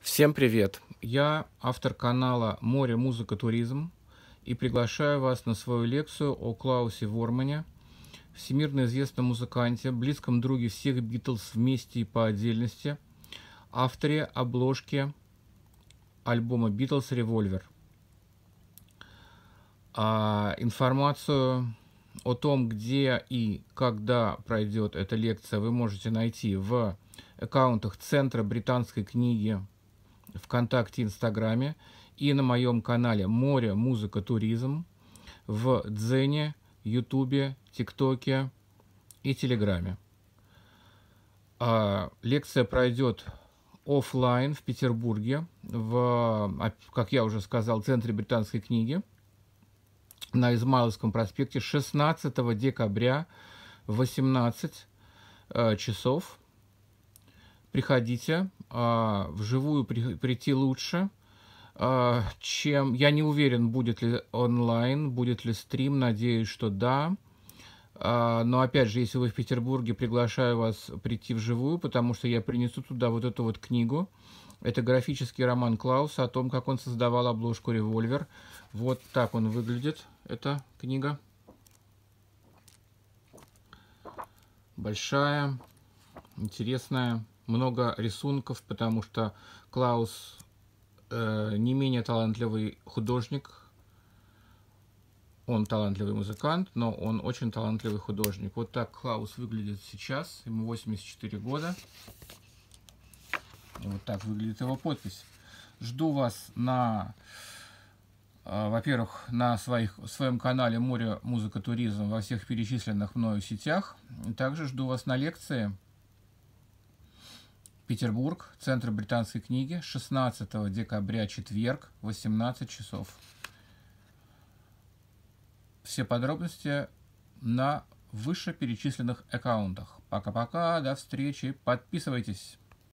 Всем привет! Я автор канала «Море, музыка, туризм» и приглашаю вас на свою лекцию о Клаусе Вормане, всемирно известном музыканте, близком друге всех Битлз вместе и по отдельности, авторе обложки альбома «Битлз Револьвер». А информацию о том, где и когда пройдет эта лекция, вы можете найти в аккаунтах Центра британской книги ВКонтакте, Инстаграме и на моем канале «Море, музыка, туризм» в Дзене, Ютубе, ТикТоке и Телеграме. А, лекция пройдет офлайн в Петербурге, в, а, как я уже сказал, Центре британской книги на Измайловском проспекте 16 декабря 18 э, часов приходите, а, вживую прийти лучше, а, чем... Я не уверен, будет ли онлайн, будет ли стрим, надеюсь, что да. А, но опять же, если вы в Петербурге, приглашаю вас прийти вживую, потому что я принесу туда вот эту вот книгу. Это графический роман Клауса о том, как он создавал обложку «Револьвер». Вот так он выглядит, эта книга. Большая, интересная много рисунков, потому что Клаус э, не менее талантливый художник, он талантливый музыкант, но он очень талантливый художник. Вот так Клаус выглядит сейчас, ему 84 года. Вот так выглядит его подпись. Жду вас на, э, во-первых, на своих, своем канале «Море, музыка, туризм» во всех перечисленных мною сетях. Также жду вас на лекции. Петербург, Центр британской книги, 16 декабря, четверг, 18 часов. Все подробности на вышеперечисленных аккаунтах. Пока-пока, до встречи, подписывайтесь.